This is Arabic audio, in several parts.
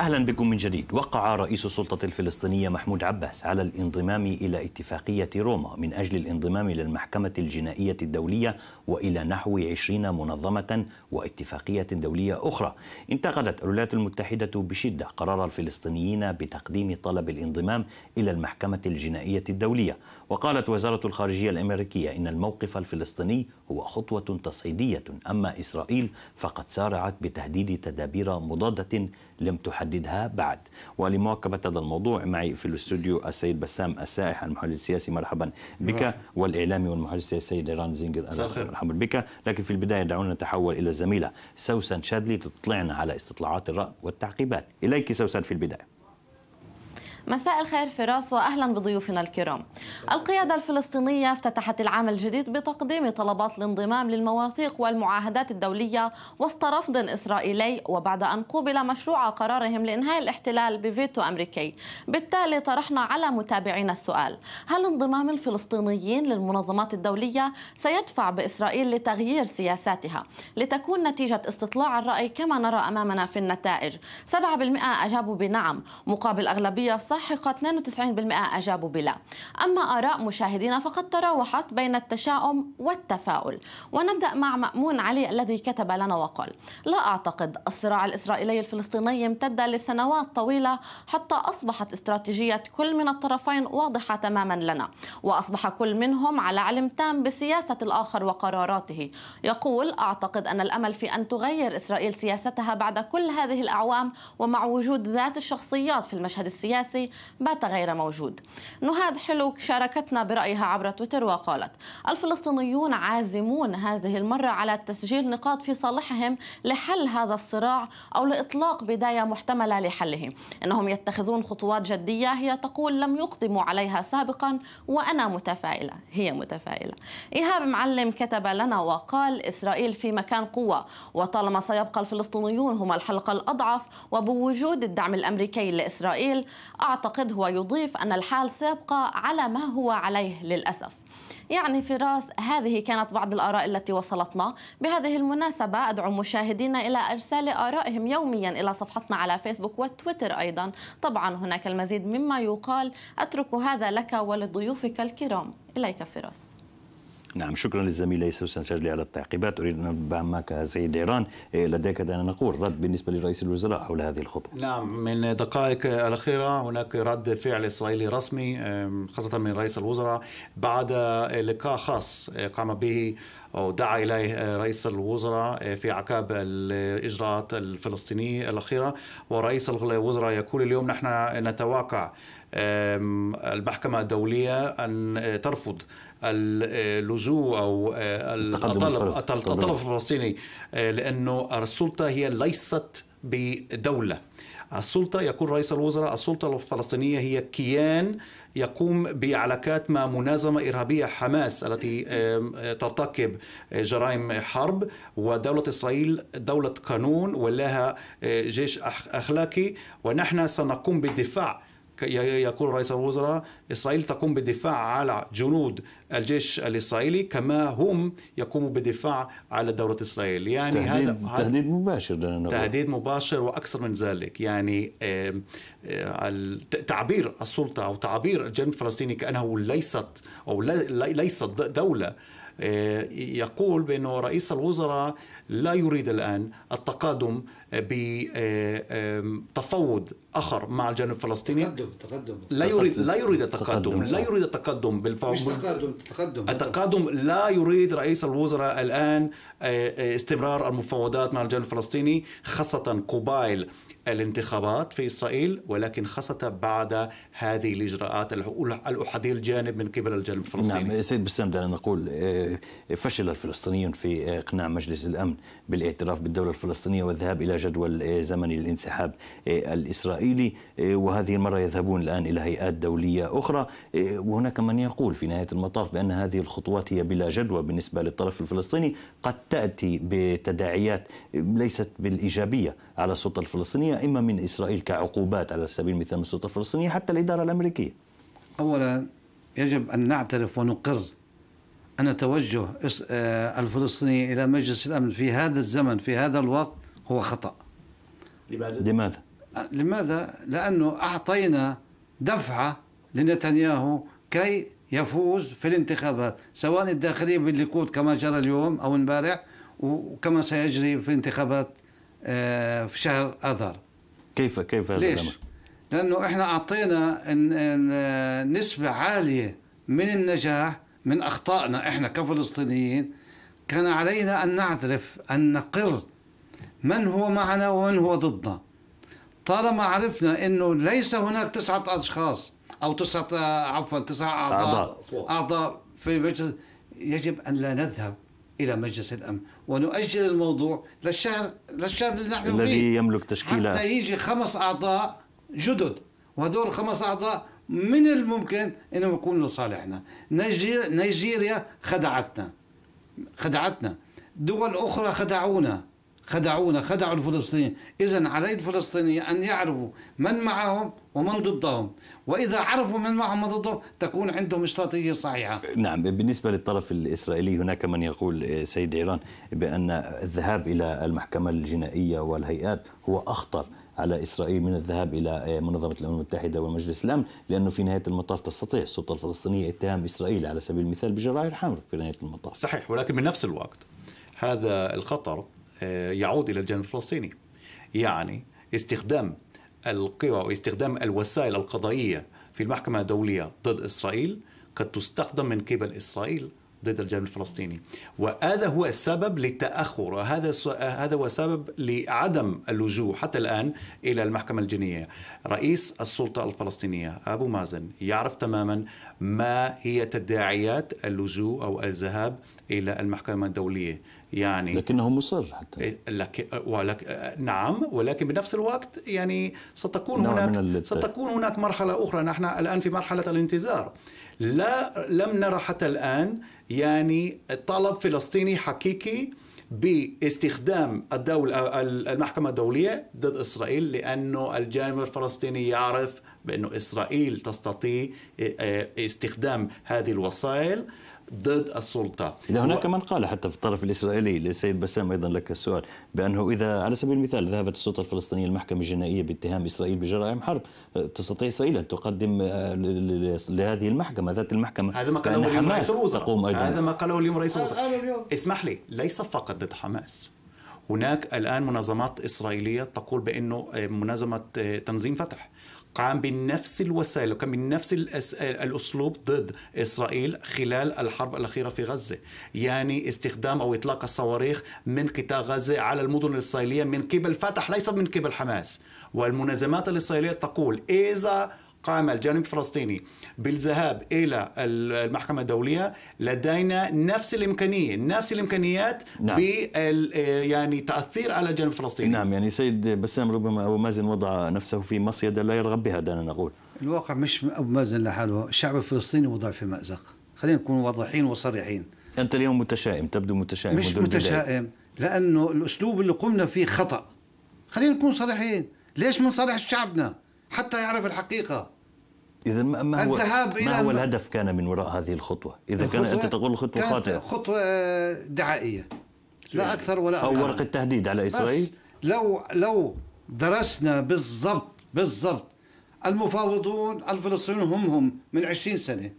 أهلا بكم من جديد وقع رئيس السلطة الفلسطينية محمود عباس على الانضمام إلى اتفاقية روما من أجل الانضمام للمحكمة الجنائية الدولية وإلى نحو عشرين منظمة واتفاقية دولية أخرى انتقدت الولايات المتحدة بشدة قرار الفلسطينيين بتقديم طلب الانضمام إلى المحكمة الجنائية الدولية وقالت وزارة الخارجية الأمريكية إن الموقف الفلسطيني هو خطوة تصعيدية أما إسرائيل فقد سارعت بتهديد تدابير مضادة لم تحددها بعد ولمواكبة هذا الموضوع معي في الاستوديو السيد بسام السائح المحلل السياسي مرحبا بك والإعلامي والمحلل السياسي ران زينجر مرحبا بك لكن في البداية دعونا نتحول إلى الزميلة سوسن شادلي تطلعنا على استطلاعات الرأي والتعقيبات إليك سوسن في البداية مساء الخير فراس واهلا بضيوفنا الكرام. القياده الفلسطينيه افتتحت العام الجديد بتقديم طلبات الانضمام للمواثيق والمعاهدات الدوليه وسط رفض اسرائيلي وبعد ان قوبل مشروع قرارهم لانهاء الاحتلال بفيتو امريكي. بالتالي طرحنا على متابعينا السؤال: هل انضمام الفلسطينيين للمنظمات الدوليه سيدفع باسرائيل لتغيير سياساتها لتكون نتيجه استطلاع الراي كما نرى امامنا في النتائج؟ 7% اجابوا بنعم مقابل اغلبيه الساحقة 92% أجابوا بلا أما آراء مشاهدينا فقد تراوحت بين التشاؤم والتفاؤل ونبدأ مع مأمون علي الذي كتب لنا وقال لا أعتقد الصراع الإسرائيلي الفلسطيني امتد لسنوات طويلة حتى أصبحت استراتيجية كل من الطرفين واضحة تماما لنا وأصبح كل منهم على علم تام بسياسة الآخر وقراراته يقول أعتقد أن الأمل في أن تغير إسرائيل سياستها بعد كل هذه الأعوام ومع وجود ذات الشخصيات في المشهد السياسي الماضي بات غير موجود نهاد حلو شاركتنا برأيها عبر تويتر وقالت الفلسطينيون عازمون هذه المرة على تسجيل نقاط في صالحهم لحل هذا الصراع أو لإطلاق بداية محتملة لحله إنهم يتخذون خطوات جدية هي تقول لم يقدموا عليها سابقا وأنا متفائلة هي متفائلة إيهاب معلم كتب لنا وقال إسرائيل في مكان قوة وطالما سيبقى الفلسطينيون هم الحلقة الأضعف وبوجود الدعم الأمريكي لإسرائيل اعتقد هو يضيف أن الحال سابقة على ما هو عليه للأسف يعني فراس هذه كانت بعض الآراء التي وصلتنا بهذه المناسبة أدعو مشاهدينا إلى إرسال آرائهم يوميا إلى صفحتنا على فيسبوك وتويتر أيضا طبعا هناك المزيد مما يقال أترك هذا لك ولضيوفك الكرام إليك فراس نعم شكرا للزميل ليس سنشجلي على التعقيبات أريد أن معك سيد ايران إيه، لديك دعنا نقول رد بالنسبة لرئيس الوزراء حول هذه الخطوة نعم من دقائق الأخيرة هناك رد فعل إسرائيلي رسمي خاصة من رئيس الوزراء بعد لقاء خاص قام به ودعا إليه آه، رئيس الوزراء آه، في أعقاب الإجراءات الفلسطينية الأخيرة ورئيس الوزراء يقول اليوم نحن نتوقع المحكمة الدولية أن ترفض اللجوء آه، أو الطلب الطلب الفلسطيني لأنه السلطة هي ليست بدولة السلطة يقول رئيس الوزراء السلطة الفلسطينية هي كيان يقوم بعلاقات مع منازمة إرهابية حماس التي ترتكب آه، جرائم حرب ودولة إسرائيل دولة قانون ولها آه، جيش أخلاقي ونحن سنقوم بالدفاع يقول رئيس الوزراء إسرائيل تقوم بالدفاع على جنود الجيش الإسرائيلي كما هم يقوموا بالدفاع على دولة إسرائيل يعني تهديد, هذا تهديد مباشر تهديد مباشر وأكثر من ذلك يعني آه، تعبير السلطة أو تعبير الجنب الفلسطيني كأنه ليست أو ليست دولة آه، يقول بأنه رئيس الوزراء لا يريد الآن التقادم بتفاوض آه، اخر مع الجانب الفلسطيني تقدم تقدم لا يريد لا يريد التقدم لا يريد التقدم بالفعل مش تقدم تقدم التقدم لا يريد رئيس الوزراء الان آه، استمرار المفاوضات مع الجانب الفلسطيني خاصه قبائل الانتخابات في إسرائيل ولكن خاصة بعد هذه الإجراءات الأحادية الجانب من قبل الجانب الفلسطيني نعم سيد بسام دعنا نقول آه، فشل الفلسطينيون في آه، إقناع مجلس الأمن بالاعتراف بالدولة الفلسطينية والذهاب إلى جدول آه، زمني للانسحاب الإسرائيلي وهذه المرة يذهبون الآن إلى هيئات دولية أخرى وهناك من يقول في نهاية المطاف بأن هذه الخطوات هي بلا جدوى بالنسبة للطرف الفلسطيني قد تأتي بتداعيات ليست بالإيجابية على السلطة الفلسطينية الفلسطينية إما من إسرائيل كعقوبات على سبيل المثال من السلطة الفلسطينية حتى الإدارة الأمريكية أولا يجب أن نعترف ونقر أن توجه آه، الفلسطيني إلى مجلس الأمن في هذا الزمن في هذا الوقت هو خطأ لماذا؟ لماذا؟ لماذا؟ لأنه أعطينا دفعة لنتنياهو كي يفوز في الانتخابات سواء الداخلية بالليكود كما جرى اليوم أو امبارح وكما سيجري في انتخابات آه، في شهر اذار كيف كيف هذا ليش؟ لانه احنا اعطينا آه، نسبه عاليه من النجاح من اخطائنا احنا كفلسطينيين كان علينا ان نعترف ان نقر من هو معنا ومن هو ضدنا طالما عرفنا انه ليس هناك تسعه اشخاص او تسعه عفوا تسعه اعضاء اعضاء, أعضاء في المجلس يجب ان لا نذهب الى مجلس الامن ونؤجل الموضوع للشهر للشهر اللي نحن الذي فيه يملك تشكيله حتى يجي خمس اعضاء جدد وهدول الخمس اعضاء من الممكن انهم يكونوا لصالحنا نيجيريا خدعتنا خدعتنا دول اخرى خدعونا خدعونا خدعوا الفلسطينيين إذا علي الفلسطينيين أن يعرفوا من معهم ومن ضدهم وإذا عرفوا من معهم ضدهم تكون عندهم استراتيجية صحيحة نعم بالنسبة للطرف الإسرائيلي هناك من يقول آه، سيد إيران بأن الذهاب إلى المحكمة الجنائية والهيئات هو أخطر على إسرائيل من الذهاب إلى آه، منظمة الأمم المتحدة ومجلس الأمن لأنه في نهاية المطاف تستطيع السلطة الفلسطينية اتهام إسرائيل على سبيل المثال بجرائم حمر في نهاية المطاف صحيح ولكن بنفس الوقت هذا الخطر آه، يعود الى الجانب الفلسطيني يعني استخدام القوى واستخدام الوسائل القضائيه في المحكمه الدوليه ضد اسرائيل قد تستخدم من قبل اسرائيل ضد الجانب الفلسطيني وهذا هو السبب للتاخر هذا هذا هو سبب لعدم اللجوء حتى الان الى المحكمه الجنائيه رئيس السلطه الفلسطينيه ابو مازن يعرف تماما ما هي تداعيات اللجوء او الذهاب الى المحكمه الدوليه يعني لكنه مصر حتى إيه، لك ولك نعم ولكن بنفس الوقت يعني ستكون نعم هناك ستكون هناك مرحله اخرى نحن الان في مرحله الانتظار لا لم نرى حتى الان يعني طلب فلسطيني حقيقي باستخدام الدولة المحكمة الدولية ضد إسرائيل لأنه الجانب الفلسطيني يعرف بأنه إسرائيل تستطيع إيه، إيه، استخدام هذه الوسائل ضد السلطة إذا هناك من قال حتى في الطرف الإسرائيلي للسيد بسام أيضا لك السؤال بأنه إذا على سبيل المثال ذهبت السلطة الفلسطينية المحكمة الجنائية باتهام إسرائيل بجرائم حرب تستطيع إسرائيل أن تقدم آه، لهذه المحكمة ذات المحكمة هذا ما قاله اليوم رئيس الوزراء هذا ما قاله اليوم رئيس الوزراء اسمح لي ليس فقط ضد حماس هناك الآن منظمات إسرائيلية تقول بأنه آه، منظمة آه، تنظيم فتح قام بنفس الوسائل وكان بنفس الأسلوب ضد إسرائيل خلال الحرب الأخيرة في غزة يعني استخدام أو إطلاق الصواريخ من قطاع غزة على المدن الإسرائيلية من قبل فتح ليس من قبل حماس والمنازمات الإسرائيلية تقول إذا قام الجانب الفلسطيني بالذهاب الى المحكمه الدوليه لدينا نفس الامكانيه نفس الامكانيات نعم. آه، يعني تاثير على الجانب الفلسطيني نعم يعني سيد بسام ربما ابو مازن وضع نفسه في مصيده لا يرغب بها دعنا نقول الواقع مش ابو مازن لحاله الشعب الفلسطيني وضع في مازق خلينا نكون واضحين وصريحين انت اليوم متشائم تبدو متشائم مش متشائم لانه الاسلوب اللي قمنا فيه خطا خلينا نكون صريحين ليش صالح شعبنا حتى يعرف الحقيقه إذا ما هو الذهاب إلى ما هو الهدف كان من وراء هذه الخطوة؟ إذا كان أنت تقول خطوة خاطئة خطوة آه، دعائية لا أكثر ولا أقل أو ورقة تهديد على إسرائيل لو لو درسنا بالضبط بالضبط المفاوضون الفلسطينيون هم هم من 20 سنة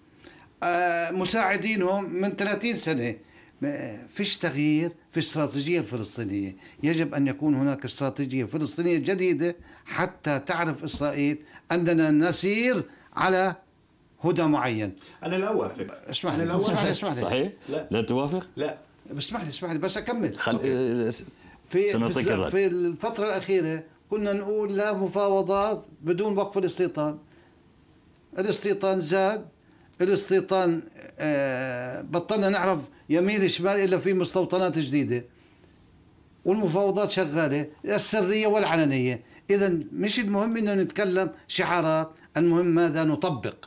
آه، مساعدينهم من 30 سنة فيش تغيير في استراتيجية الفلسطينية يجب أن يكون هناك استراتيجية فلسطينية جديدة حتى تعرف إسرائيل أننا نسير على هدى معين أنا لا أوافق اسمح لي اسمح لي اسمح لي صحيح؟ لا, لا توافق؟ لا اسمح لي اسمح لي بس أكمل خل... في في, في الفترة الأخيرة كنا نقول لا مفاوضات بدون وقف الاستيطان الاستيطان زاد الاستيطان آه، بطلنا نعرف يمين شمال إلا في مستوطنات جديدة والمفاوضات شغالة السرية والعلنية إذا مش المهم انه نتكلم شعارات المهم ماذا نطبق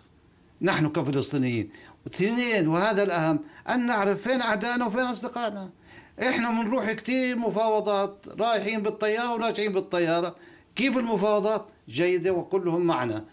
نحن كفلسطينيين اثنين وهذا الأهم أن نعرف فين أعدائنا وفين أصدقائنا احنا بنروح كثير مفاوضات رايحين بالطيارة وراجعين بالطيارة كيف المفاوضات جيدة وكلهم معنا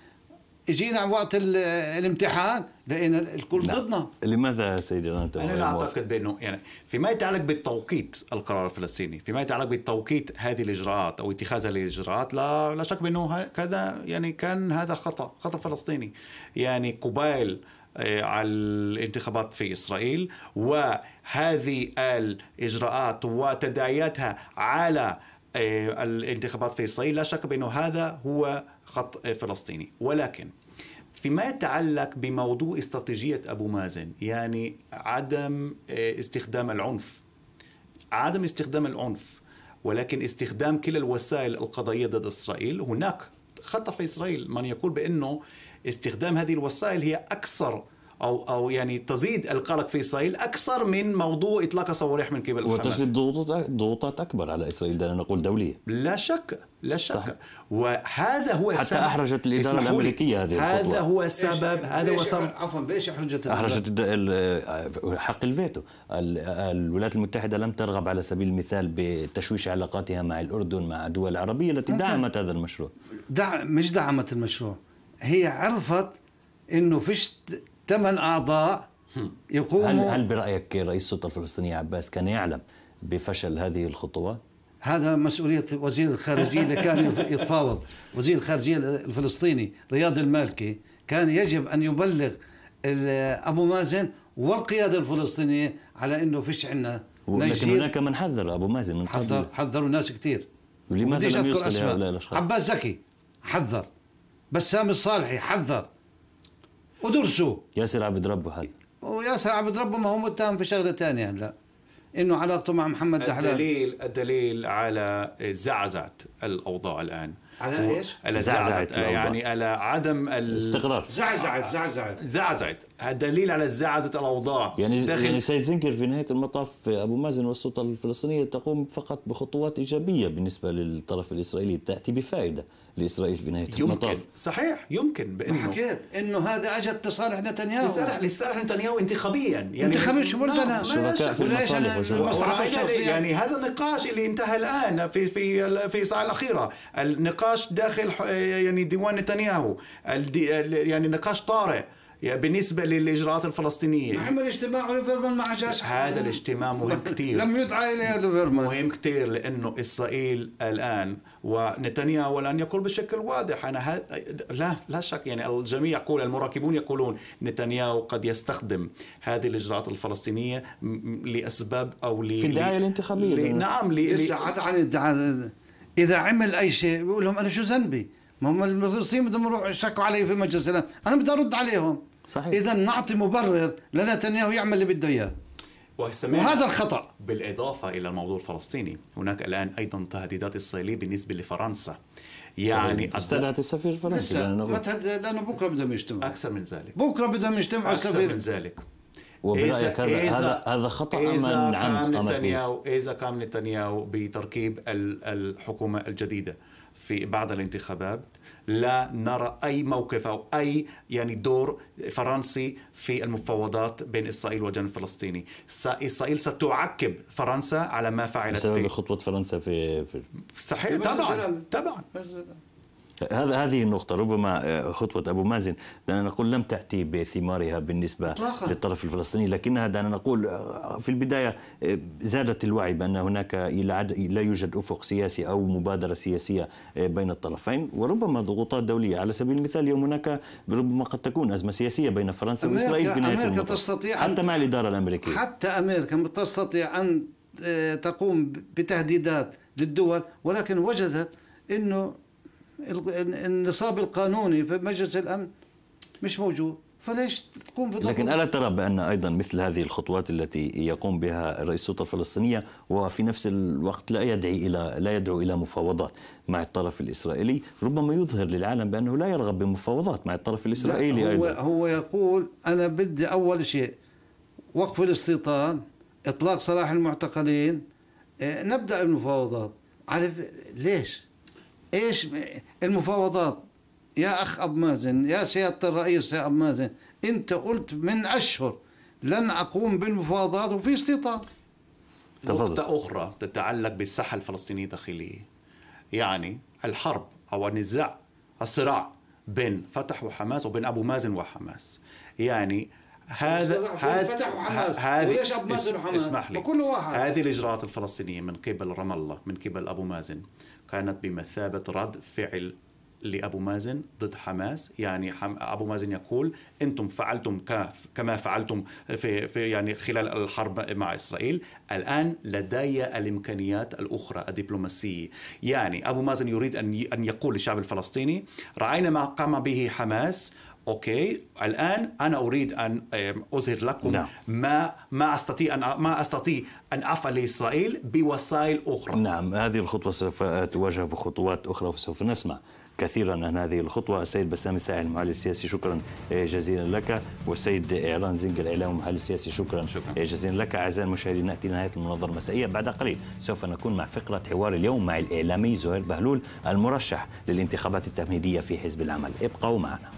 اجينا وقت الامتحان لان الكل لا. نعم. ضدنا لماذا سيدي انا لا اعتقد بانه يعني فيما يتعلق بالتوقيت القرار الفلسطيني فيما يتعلق بالتوقيت هذه الاجراءات او اتخاذ الاجراءات لا لا شك بانه هذا يعني كان هذا خطا خطا فلسطيني يعني قبيل آه، على الانتخابات في اسرائيل وهذه الاجراءات وتداعياتها على آه، الانتخابات في اسرائيل لا شك بانه هذا هو خط آه، فلسطيني ولكن فيما يتعلق بموضوع استراتيجية أبو مازن يعني عدم آه، استخدام العنف عدم استخدام العنف ولكن استخدام كلا الوسائل القضائية ضد إسرائيل هناك خطف إسرائيل من يقول بأنه استخدام هذه الوسائل هي أكثر او او يعني تزيد القلق في اسرائيل اكثر من موضوع اطلاق صواريخ من قبل حماس وتزيد ضغوطات ضغوطات اكبر على اسرائيل دعنا نقول دوليه لا شك لا شك صح. وهذا هو حتى السبب. احرجت الاداره الامريكيه هذه هذا الخطوة. هو السبب هذا هو سبب عفوا بايش احرجت احرجت حق الفيتو الولايات المتحده لم ترغب على سبيل المثال بتشويش علاقاتها مع الاردن مع الدول العربيه التي دعمت هذا المشروع دع مش دعمت المشروع هي عرفت انه فيش ثمان اعضاء يقوموا هل هل برايك رئيس السلطه الفلسطينيه عباس كان يعلم بفشل هذه الخطوات؟ هذا مسؤولية وزير الخارجية اللي كان يتفاوض وزير الخارجية الفلسطيني رياض المالكي كان يجب أن يبلغ أبو مازن والقيادة الفلسطينية على أنه فيش عنا لكن هناك من حذر أبو مازن من حذر حذروا ناس كثير لماذا لم يصل هؤلاء الأشخاص؟ عباس زكي حذر بسام الصالحي حذر ودرسوا ياسر عبد ربه هذا وياسر عبد ربه ما هو متهم في شغله ثانيه هلا انه علاقته مع محمد دحلان الدليل الدليل على زعزعه الاوضاع الان على ايش؟ على زعزعت, زعزعت يعني على عدم الاستقرار زعزعت زعزعت زعزعت دليل على الزعزة الاوضاع يعني داخل يعني سيد زنكر في نهايه المطاف ابو مازن والسلطه الفلسطينيه تقوم فقط بخطوات ايجابيه بالنسبه للطرف الاسرائيلي تاتي بفائده لاسرائيل في نهايه يمكن المطاف صحيح يمكن بانه حكيت انه هذا اجت لصالح نتنياهو لصالح لصالح نتنياهو انتخابيا يعني انتخابيا شو بلدنا نعم، شركاء في المصالح الشخصيه يعني هذا النقاش اللي انتهى الان في في في الساعه الاخيره النقاش داخل يعني ديوان نتنياهو يعني نقاش طارئ يعني بالنسبة للإجراءات الفلسطينية عمل اجتماع ليفرمان ما عجاش هذا الاجتماع مهم كثير لم يدعى إليه ليفرمان مهم كثير لأنه إسرائيل الآن ونتنياهو الآن يقول بشكل واضح أنا ه... لا لا شك يعني الجميع يقول المراقبون يقولون نتنياهو قد يستخدم هذه الإجراءات الفلسطينية لأسباب أو ل... في الدعاية الانتخابية ل... نعم ل... ساعات عن الدعاء إذا عمل أي شيء بقول لهم أنا شو ذنبي؟ ما هم المصريين بدهم يروحوا يشكوا علي في مجلس الامن، انا بدي ارد عليهم صحيح اذا نعطي مبرر لنتنياهو يعمل اللي بده اياه وهذا الخطا بالإضافة إلى الموضوع الفلسطيني هناك الآن أيضا تهديدات إسرائيلية بالنسبة لفرنسا يعني استدعت السفير الفرنسي لأنه, لأنه بكرة بدهم يجتمعوا أكثر من ذلك بكرة بدهم يجتمعوا أكثر السفير. من ذلك وبرايك هذا هذا هذا خطا إذا كان نتنياهو اذا كان نتنياهو بتركيب الحكومه الجديده في بعد الانتخابات لا نرى أي موقف أو أي يعني دور فرنسي في المفاوضات بين إسرائيل والجانب الفلسطيني إسرائيل ستعكب فرنسا على ما فعلت بسبب خطوة فرنسا في, في... صحيح طبعا طبعا هذا هذه النقطة ربما آه، خطوة أبو مازن دعنا نقول لم تأتي بثمارها بالنسبة للطرف الفلسطيني لكنها دعنا نقول آه، في البداية آه، زادت الوعي بأن هناك لا يوجد أفق سياسي أو مبادرة سياسية بين الطرفين وربما ضغوطات دولية على سبيل المثال اليوم هناك ربما قد تكون أزمة سياسية بين فرنسا أمريكا وإسرائيل في نهاية أمريكا تستطيع حتى مع الإدارة الأمريكية حتى أمريكا تستطيع أن تقوم بتهديدات للدول ولكن وجدت أنه النصاب القانوني في مجلس الامن مش موجود فليش تقوم في لكن الا ترى بان ايضا مثل هذه الخطوات التي يقوم بها الرئيس السلطه الفلسطينيه وفي نفس الوقت لا يدعي الى لا يدعو الى مفاوضات مع الطرف الاسرائيلي ربما يظهر للعالم بانه لا يرغب بمفاوضات مع الطرف الاسرائيلي هو ايضا هو يقول انا بدي اول شيء وقف الاستيطان اطلاق سراح المعتقلين إيه، نبدا المفاوضات عارف ليش ايش المفاوضات يا اخ ابو مازن يا سياده الرئيس يا ابو مازن انت قلت من اشهر لن اقوم بالمفاوضات وفي استيطان نقطة أخرى تتعلق بالساحة الفلسطينية الداخلية يعني الحرب أو النزاع الصراع بين فتح وحماس وبين أبو مازن وحماس يعني هذا هذه اسمح لي واحد هذه الاجراءات الفلسطينيه من قبل رام الله من قبل ابو مازن كانت بمثابه رد فعل لابو مازن ضد حماس يعني حم... ابو مازن يقول انتم فعلتم ك... كما فعلتم في... في يعني خلال الحرب مع اسرائيل الان لدي الامكانيات الاخرى الدبلوماسيه يعني ابو مازن يريد ان ي... ان يقول للشعب الفلسطيني راينا ما قام به حماس اوكي الان انا اريد ان اظهر لكم نعم. ما ما استطيع ان ما استطيع ان افعل لاسرائيل بوسائل اخرى نعم هذه الخطوه سوف تواجه بخطوات اخرى وسوف نسمع كثيرا عن هذه الخطوه السيد بسام الساعي المحلل السياسي شكرا آه، جزيلا لك والسيد اعلان زنج الاعلام المحلل السياسي شكرا, آه، شكرا. جزيلا لك اعزائي المشاهدين ناتي لنهايه المناظره المسائيه بعد قليل سوف نكون مع فقره حوار اليوم مع الاعلامي زهير بهلول المرشح للانتخابات التمهيديه في حزب العمل ابقوا معنا